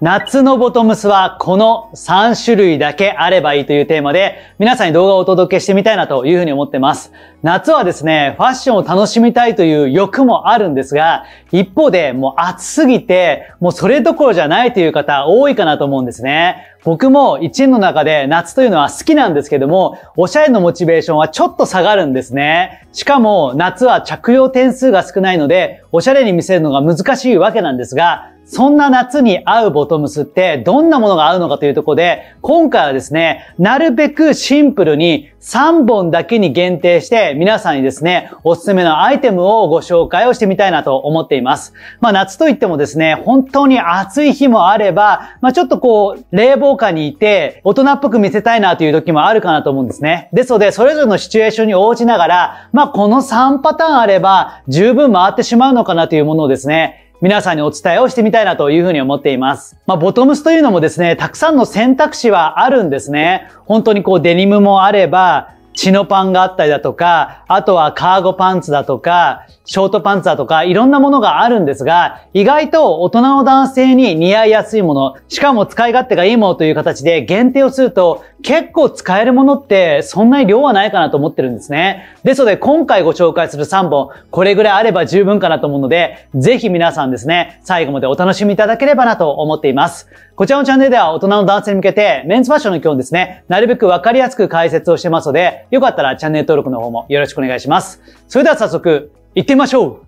夏のボトムスはこの3種類だけあればいいというテーマで皆さんに動画をお届けしてみたいなというふうに思ってます。夏はですね、ファッションを楽しみたいという欲もあるんですが、一方でもう暑すぎて、もうそれどころじゃないという方多いかなと思うんですね。僕も一年の中で夏というのは好きなんですけども、おしゃれのモチベーションはちょっと下がるんですね。しかも夏は着用点数が少ないので、おしゃれに見せるのが難しいわけなんですが、そんな夏に合うボトムスってどんなものが合うのかというところで、今回はですね、なるべくシンプルに3本だけに限定して皆さんにですね、おすすめのアイテムをご紹介をしてみたいなと思っています。まあ夏といってもですね、本当に暑い日もあれば、まあちょっとこう、冷房下にいて大人っぽく見せたいなという時もあるかなと思うんですね。ですので、それぞれのシチュエーションに応じながら、まあこの3パターンあれば十分回ってしまうのかなというものをですね、皆さんにお伝えをしてみたいなというふうに思っています。まあ、ボトムスというのもですね、たくさんの選択肢はあるんですね。本当にこうデニムもあれば、チノパンがあったりだとか、あとはカーゴパンツだとか、ショートパンツァーとかいろんなものがあるんですが、意外と大人の男性に似合いやすいもの、しかも使い勝手がいいものという形で限定をすると結構使えるものってそんなに量はないかなと思ってるんですね。ですので今回ご紹介する3本、これぐらいあれば十分かなと思うので、ぜひ皆さんですね、最後までお楽しみいただければなと思っています。こちらのチャンネルでは大人の男性に向けてメンズファッションの基本ですね、なるべくわかりやすく解説をしてますので、よかったらチャンネル登録の方もよろしくお願いします。それでは早速、行ってみましょう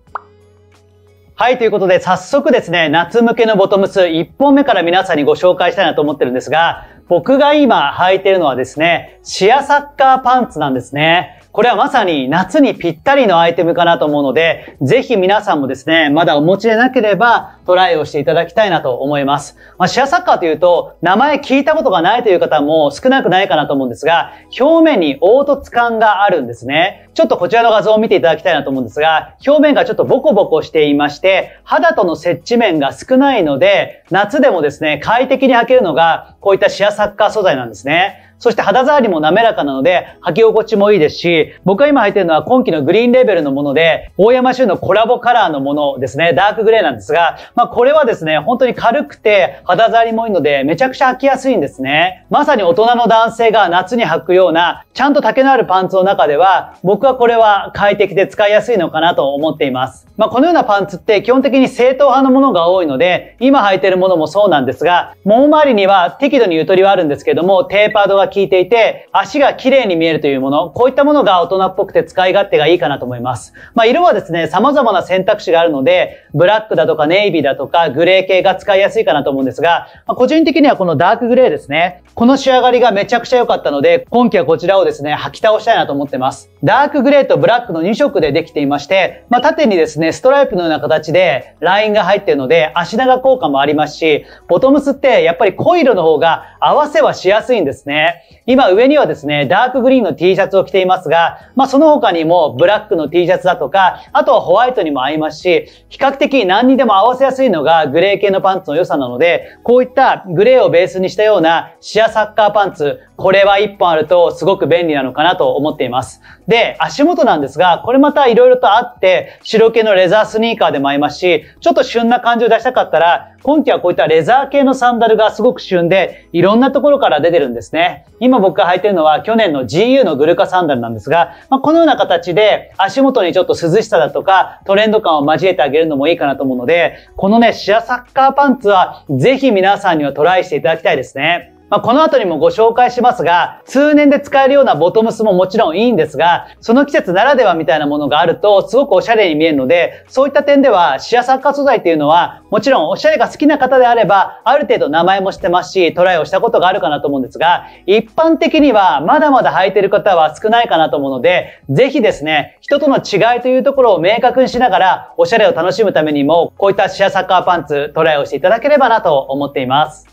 はい、ということで、早速ですね、夏向けのボトムス1本目から皆さんにご紹介したいなと思ってるんですが、僕が今履いてるのはですね、シアサッカーパンツなんですね。これはまさに夏にぴったりのアイテムかなと思うので、ぜひ皆さんもですね、まだお持ちでなければトライをしていただきたいなと思います。まあ、シェアサッカーというと、名前聞いたことがないという方も少なくないかなと思うんですが、表面に凹凸感があるんですね。ちょっとこちらの画像を見ていただきたいなと思うんですが、表面がちょっとボコボコしていまして、肌との接地面が少ないので、夏でもですね、快適に履けるのが、こういったシェアサッカー素材なんですね。そして肌触りも滑らかなので、履き心地もいいですし、僕が今履いてるのは今季のグリーンレベルのもので、大山州のコラボカラーのものですね、ダークグレーなんですが、まあこれはですね、本当に軽くて肌触りもいいので、めちゃくちゃ履きやすいんですね。まさに大人の男性が夏に履くような、ちゃんと丈のあるパンツの中では、僕はこれは快適で使いやすいのかなと思っています。まあこのようなパンツって基本的に正統派のものが多いので、今履いてるものもそうなんですが、もう周りには適度にゆとりはあるんですけども、テーパードが効いていて、足が綺麗に見えるというもの、こういったものが大人っぽくて使い勝手がいいかなと思います。まあ、色はですね、様々な選択肢があるので、ブラックだとかネイビーだとかグレー系が使いやすいかなと思うんですが、まあ、個人的にはこのダークグレーですね。この仕上がりがめちゃくちゃ良かったので、今季はこちらをですね、履き倒したいなと思ってます。ダークグレーとブラックの2色でできていまして、まあ、縦にですね、ストライプのような形でラインが入っているので、足長効果もありますし、ボトムスってやっぱり濃い色の方が合わせはしやすいんですね。Bye. 今上にはですね、ダークグリーンの T シャツを着ていますが、まあその他にもブラックの T シャツだとか、あとはホワイトにも合いますし、比較的何にでも合わせやすいのがグレー系のパンツの良さなので、こういったグレーをベースにしたようなシアサッカーパンツ、これは1本あるとすごく便利なのかなと思っています。で、足元なんですが、これまた色々とあって、白系のレザースニーカーでも合いますし、ちょっと旬な感じを出したかったら、今季はこういったレザー系のサンダルがすごく旬で、いろんなところから出てるんですね。今僕が履いてるのは去年の GU のグルカサンダルなんですが、まあ、このような形で足元にちょっと涼しさだとかトレンド感を交えてあげるのもいいかなと思うので、このね、シアサッカーパンツはぜひ皆さんにはトライしていただきたいですね。まあ、この後にもご紹介しますが、通年で使えるようなボトムスももちろんいいんですが、その季節ならではみたいなものがあると、すごくおしゃれに見えるので、そういった点では、シアサッカー素材っていうのは、もちろんおしゃれが好きな方であれば、ある程度名前もしてますし、トライをしたことがあるかなと思うんですが、一般的にはまだまだ履いてる方は少ないかなと思うので、ぜひですね、人との違いというところを明確にしながら、おしゃれを楽しむためにも、こういったシアサッカーパンツ、トライをしていただければなと思っています。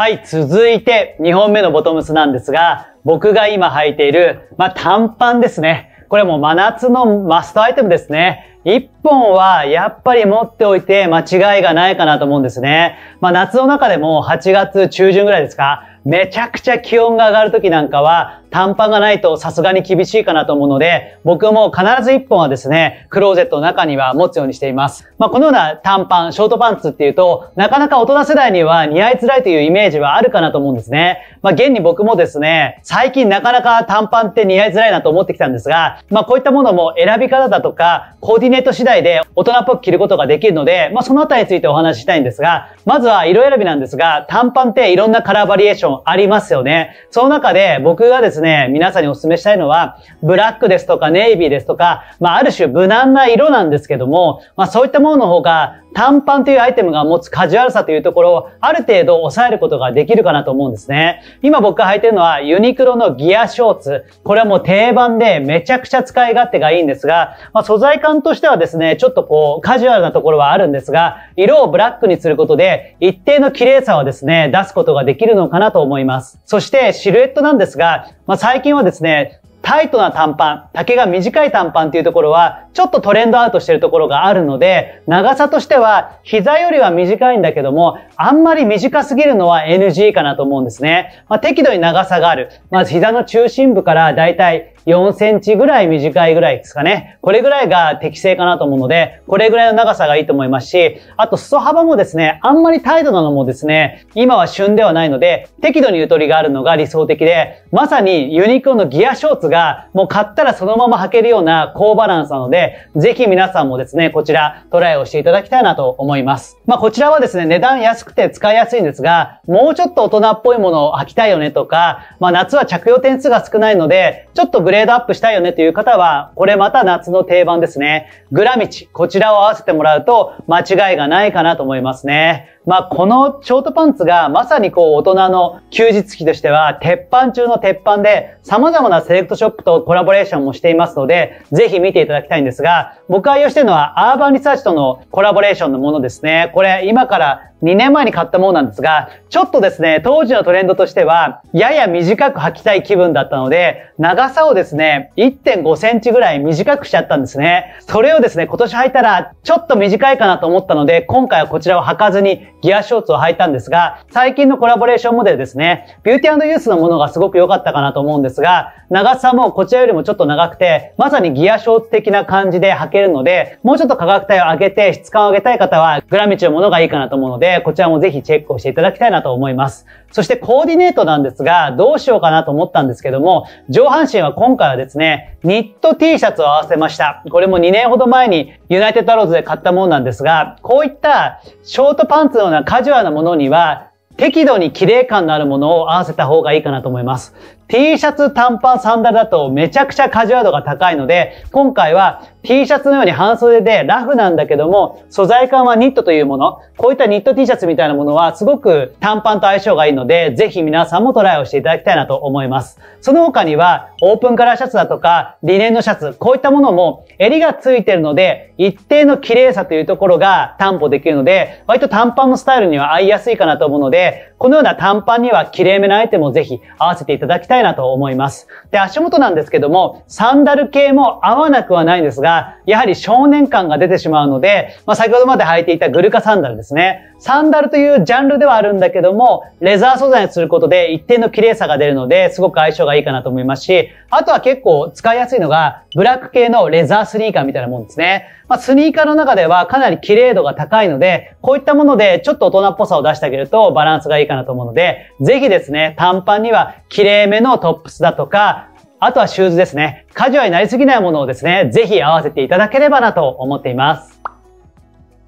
はい、続いて2本目のボトムスなんですが、僕が今履いている、まあ、短パンですね。これも真夏のマストアイテムですね。一本はやっぱり持っておいて間違いがないかなと思うんですね。まあ夏の中でも8月中旬ぐらいですか。めちゃくちゃ気温が上がる時なんかは短パンがないとさすがに厳しいかなと思うので、僕も必ず1本はですね、クローゼットの中には持つようにしています。まあ、このような短パン、ショートパンツっていうと、なかなか大人世代には似合いづらいというイメージはあるかなと思うんですね。まあ、現に僕もですね、最近なかなか短パンって似合いづらいなと思ってきたんですが、まあ、こういったものも選び方だとか、コーディネート次第で大人っぽく着ることができるので、まあ、そのあたりについてお話ししたいんですが、まずは色選びなんですが、短パンっていろんなカラーバリエーションろありますよね。その中で僕がですね、皆さんにお勧めしたいのは、ブラックですとかネイビーですとか、まあある種無難な色なんですけども、まあそういったものの方が短パンというアイテムが持つカジュアルさというところをある程度抑えることができるかなと思うんですね。今僕が履いてるのはユニクロのギアショーツ。これはもう定番でめちゃくちゃ使い勝手がいいんですが、まあ、素材感としてはですね、ちょっとこうカジュアルなところはあるんですが、色をブラックにすることで一定の綺麗さをですね、出すことができるのかなと思います。そしてシルエットなんですが、まあ、最近はですね、タイトな短パン、丈が短い短パンっていうところは、ちょっとトレンドアウトしてるところがあるので、長さとしては、膝よりは短いんだけども、あんまり短すぎるのは NG かなと思うんですね。まあ、適度に長さがある。まず膝の中心部からだいたい4センチぐらい短いぐらいですかね。これぐらいが適正かなと思うので、これぐらいの長さがいいと思いますし、あと裾幅もですね、あんまりタイトなのもですね、今は旬ではないので、適度にゆとりがあるのが理想的で、まさにユニクロのギアショーツが、もう買ったらそのまま履けるような高バランスなので、ぜひ皆さんもですね、こちらトライをしていただきたいなと思います。まあこちらはですね、値段安くて使いやすいんですが、もうちょっと大人っぽいものを履きたいよねとか、まあ夏は着用点数が少ないので、ちょっとグレードアップしたいよねという方は、これまた夏の定番ですね。グラミチ、こちらを合わせてもらうと間違いがないかなと思いますね。まあ、このショートパンツがまさにこう大人の休日期としては鉄板中の鉄板で様々なセレクトショップとコラボレーションもしていますので、ぜひ見ていただきたいんですが、僕が愛用しているのはアーバンリサーチとのコラボレーションのものですね。これ今から2年前に買ったものなんですが、ちょっとですね、当時のトレンドとしては、やや短く履きたい気分だったので、長さをですね、1.5センチぐらい短くしちゃったんですね。それをですね、今年履いたらちょっと短いかなと思ったので、今回はこちらを履かずにギアショーツを履いたんですが、最近のコラボレーションモデルですね、ビューティーユースのものがすごく良かったかなと思うんですが、長さもこちらよりもちょっと長くて、まさにギアショーツ的な感じで履けるので、もうちょっと価格帯を上げて質感を上げたい方は、グラミチのものがいいかなと思うので、こちらもぜひチェックをしていただきたいなと思います。そしてコーディネートなんですが、どうしようかなと思ったんですけども、上半身は今回はですね、ニット T シャツを合わせました。これも2年ほど前にユナイテッドアローズで買ったものなんですが、こういったショートパンツのうなカジュアルなものには、適度に綺麗感のあるものを合わせた方がいいかなと思います。T シャツ、短パン、サンダルだとめちゃくちゃカジュアル度が高いので、今回は T シャツのように半袖でラフなんだけども、素材感はニットというもの、こういったニット T シャツみたいなものはすごく短パンと相性がいいので、ぜひ皆さんもトライをしていただきたいなと思います。その他には、オープンカラーシャツだとか、リネンのシャツ、こういったものも襟がついてるので、一定の綺麗さというところが担保できるので、割と短パンのスタイルには合いやすいかなと思うので、このような短パンには綺麗めなアイテムをぜひ合わせていただきたいいなと思います。で、足元なんですけども、サンダル系も合わなくはないんですが、やはり少年感が出てしまうので、まあ、先ほどまで履いていたグルカサンダルですね。サンダルというジャンルではあるんだけども、レザー素材にすることで一定の綺麗さが出るので、すごく相性がいいかなと思いますし、あとは結構使いやすいのが、ブラック系のレザースニーカーみたいなもんですね。まあ、スニーカーの中ではかなり綺麗度が高いので、こういったものでちょっと大人っぽさを出してあげるとバランスがいいかなと思うので、ぜひですね、短パンには綺麗めののトップスだとか、あとはシューズですね。カジュアルになりすぎないものをですね、ぜひ合わせていただければなと思っています。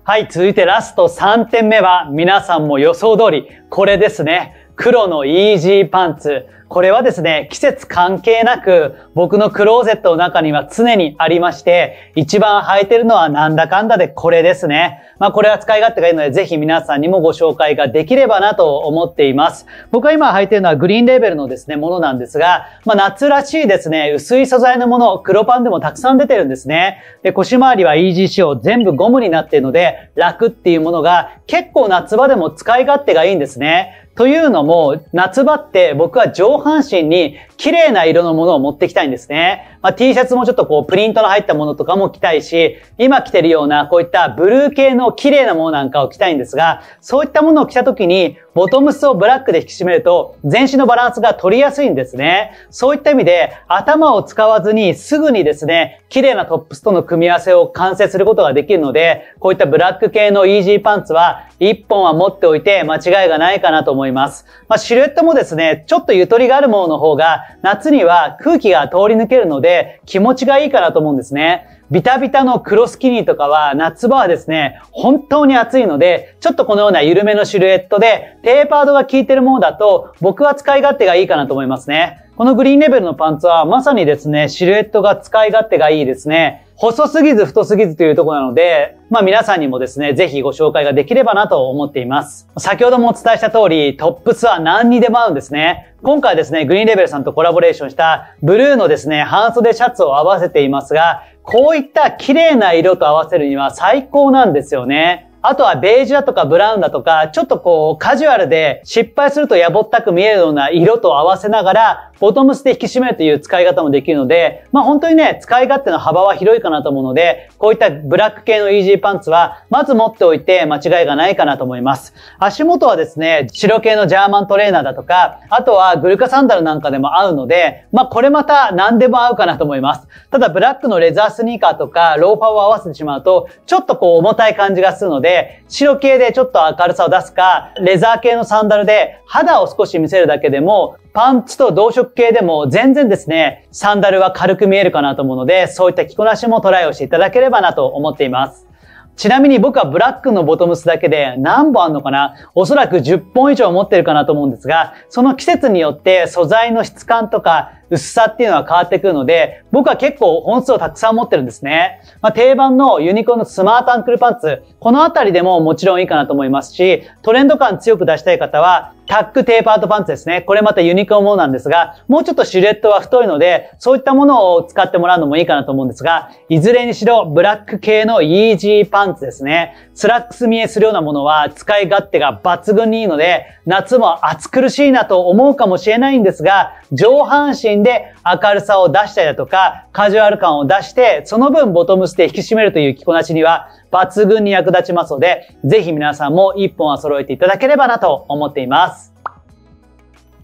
はい、続いてラスト3点目は皆さんも予想通り、これですね。黒のイージーパンツ。これはですね、季節関係なく、僕のクローゼットの中には常にありまして、一番履いてるのはなんだかんだでこれですね。まあこれは使い勝手がいいので、ぜひ皆さんにもご紹介ができればなと思っています。僕は今履いてるのはグリーンレーベルのですね、ものなんですが、まあ夏らしいですね、薄い素材のもの、黒パンでもたくさん出てるんですね。で、腰回りは EG 仕様、全部ゴムになっているので、楽っていうものが結構夏場でも使い勝手がいいんですね。というのも、夏場って僕は上半身に綺麗な色のものを持ってきたいんですね。まあ、T シャツもちょっとこうプリントの入ったものとかも着たいし、今着てるようなこういったブルー系の綺麗なものなんかを着たいんですが、そういったものを着た時にボトムスをブラックで引き締めると、全身のバランスが取りやすいんですね。そういった意味で、頭を使わずにすぐにですね、綺麗なトップスとの組み合わせを完成することができるので、こういったブラック系のイージーパンツは、1本は持っておいて間違いがないかなと思います。まあ、シルエットもですね、ちょっとゆとりがあるものの方が、夏には空気が通り抜けるので、気持ちがいいかなと思うんですね。ビタビタの黒スキニーとかは、夏場はですね、本当に暑いので、ちょっとこのような緩めのシルエットで、テーパードが効いてるものだと、僕は使い勝手がいいかなと思いますね。このグリーンレベルのパンツは、まさにですね、シルエットが使い勝手がいいですね。細すぎず太すぎずというところなので、まあ皆さんにもですね、ぜひご紹介ができればなと思っています。先ほどもお伝えした通り、トップスは何にでも合うんですね。今回ですね、グリーンレベルさんとコラボレーションしたブルーのですね、半袖シャツを合わせていますが、こういった綺麗な色と合わせるには最高なんですよね。あとはベージュだとかブラウンだとか、ちょっとこうカジュアルで失敗するとやぼったく見えるような色と合わせながら、ボトムスで引き締めるという使い方もできるので、まあ本当にね、使い勝手の幅は広いかなと思うので、こういったブラック系のイージーパンツは、まず持っておいて間違いがないかなと思います。足元はですね、白系のジャーマントレーナーだとか、あとはグルカサンダルなんかでも合うので、まあこれまた何でも合うかなと思います。ただブラックのレザースニーカーとか、ローファーを合わせてしまうと、ちょっとこう重たい感じがするので、白系でちょっと明るさを出すか、レザー系のサンダルで肌を少し見せるだけでも、パンツと同色系でも全然ですね、サンダルは軽く見えるかなと思うので、そういった着こなしもトライをしていただければなと思っています。ちなみに僕はブラックのボトムスだけで何本あんのかなおそらく10本以上持ってるかなと思うんですが、その季節によって素材の質感とか薄さっていうのは変わってくるので、僕は結構本数をたくさん持ってるんですね。まあ、定番のユニコーンのスマートアンクルパンツ、このあたりでももちろんいいかなと思いますし、トレンド感強く出したい方は、タックテーパードパンツですね。これまたユニコーンものなんですが、もうちょっとシルエットは太いので、そういったものを使ってもらうのもいいかなと思うんですが、いずれにしろブラック系のイージーパンツですね。スラックス見えするようなものは使い勝手が抜群にいいので、夏も暑苦しいなと思うかもしれないんですが、上半身で明るさを出したりだとか、カジュアル感を出して、その分ボトムスで引き締めるという着こなしには抜群に役立ちますので、ぜひ皆さんも一本は揃えていただければなと思っています。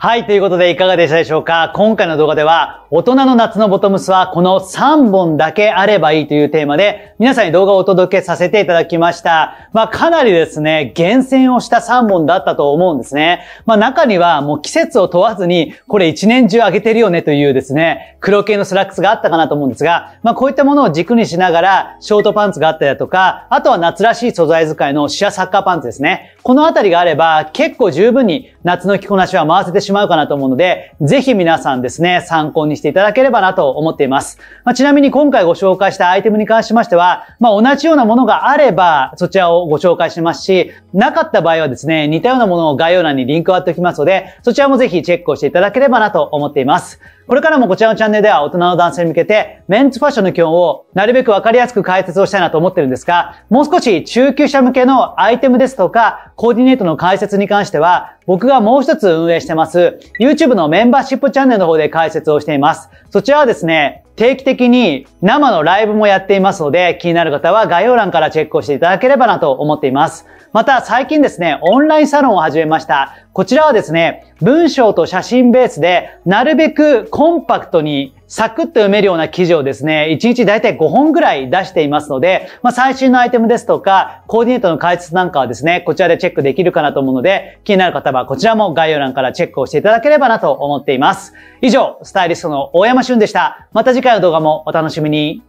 はい、ということでいかがでしたでしょうか今回の動画では、大人の夏のボトムスはこの3本だけあればいいというテーマで、皆さんに動画をお届けさせていただきました。まあ、かなりですね、厳選をした3本だったと思うんですね。まあ、中にはもう季節を問わずに、これ1年中上げてるよねというですね、黒系のスラックスがあったかなと思うんですが、まあ、こういったものを軸にしながら、ショートパンツがあったりだとか、あとは夏らしい素材使いのシアサッカーパンツですね。このあたりがあれば、結構十分に夏の着こなしは回せてしまうかなと思うので、ぜひ皆さんですね、参考にしていただければなと思っています。まあ、ちなみに今回ご紹介したアイテムに関しましては、まあ、同じようなものがあれば、そちらをご紹介しますし、なかった場合はですね、似たようなものを概要欄にリンクを貼っておきますので、そちらもぜひチェックをしていただければなと思っています。これからもこちらのチャンネルでは大人の男性に向けて、メンズファッションの基本をなるべくわかりやすく解説をしたいなと思ってるんですが、もう少し中級者向けのアイテムですとか、コーディネートの解説に関しては、僕がもう一つ運営してます、YouTube のメンバーシップチャンネルの方で解説をしています。そちらはですね、定期的に生のライブもやっていますので、気になる方は概要欄からチェックをしていただければなと思っています。また最近ですね、オンラインサロンを始めました。こちらはですね、文章と写真ベースで、なるべくコンパクトにサクッと読めるような記事をですね、1日だいたい5本ぐらい出していますので、まあ、最新のアイテムですとか、コーディネートの解説なんかはですね、こちらでチェックできるかなと思うので、気になる方はこちらも概要欄からチェックをしていただければなと思っています。以上、スタイリストの大山俊でした。また次回の動画もお楽しみに。